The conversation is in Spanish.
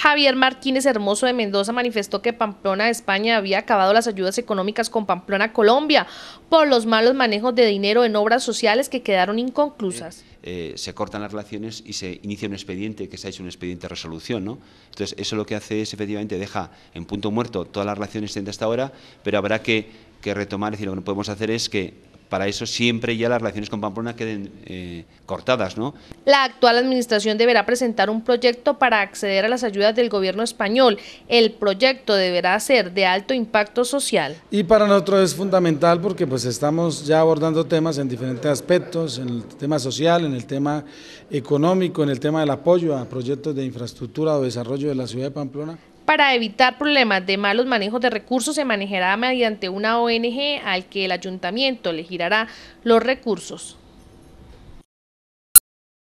Javier Martínez Hermoso de Mendoza manifestó que Pamplona, España, había acabado las ayudas económicas con Pamplona, Colombia, por los malos manejos de dinero en obras sociales que quedaron inconclusas. Eh, eh, se cortan las relaciones y se inicia un expediente, que se ha hecho un expediente de resolución. ¿no? Entonces, eso lo que hace es, efectivamente, deja en punto muerto todas las relaciones existentes hasta ahora, pero habrá que, que retomar, es decir, lo que no podemos hacer es que para eso siempre ya las relaciones con Pamplona queden eh, cortadas. ¿no? La actual administración deberá presentar un proyecto para acceder a las ayudas del gobierno español. El proyecto deberá ser de alto impacto social. Y para nosotros es fundamental porque pues estamos ya abordando temas en diferentes aspectos, en el tema social, en el tema económico, en el tema del apoyo a proyectos de infraestructura o desarrollo de la ciudad de Pamplona. Para evitar problemas de malos manejos de recursos se manejará mediante una ONG al que el ayuntamiento le girará los recursos.